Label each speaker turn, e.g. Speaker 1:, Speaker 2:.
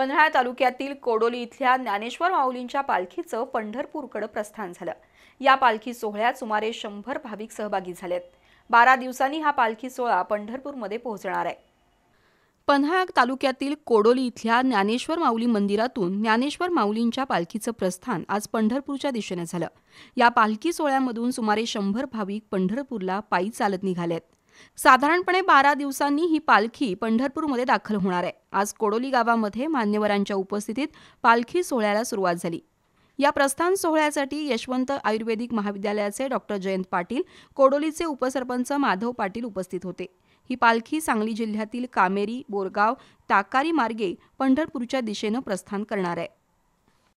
Speaker 1: पन्हाळा तालुक्यातील कोडोली इथल्या ज्ञानेश्वर माऊलींच्या पालखीचं पंढरपूरकडे प्रस्थान झालं या पालखी सोहळ्यात सुमारे शंभर भाविक सहभागी झालेत बारा दिवसांनी हा पालखी सोहळा पंढरपूरमध्ये पोहोचणार आहे पन्हाळा तालुक्यातील कोडोली इथल्या ज्ञानेश्वर माऊली मंदिरातून ज्ञानेश्वर माऊलींच्या पालखीचं प्रस्थान आज पंढरपूरच्या दिशेने झालं या पालखी सोहळ्यामधून सुमारे शंभर भाविक पंढरपूरला पायी चालत निघालेत साधारणपणे बारा दिवसांनी ही पालखी पंढरपूरमध्ये दाखल होणार आहे आज कोडोली गावामध्ये मान्यवरांच्या उपस्थितीत पालखी सोहळ्याला सुरुवात झाली या प्रस्थान सोहळ्यासाठी यशवंत आयुर्वेदिक महाविद्यालयाचे डॉक्टर जयंत पाटील कोडोलीचे उपसरपंच माधव पाटील उपस्थित होते ही पालखी सांगली जिल्ह्यातील कामेरी बोरगाव ताकारी मार्गे पंढरपूरच्या दिशेनं प्रस्थान करणार आहे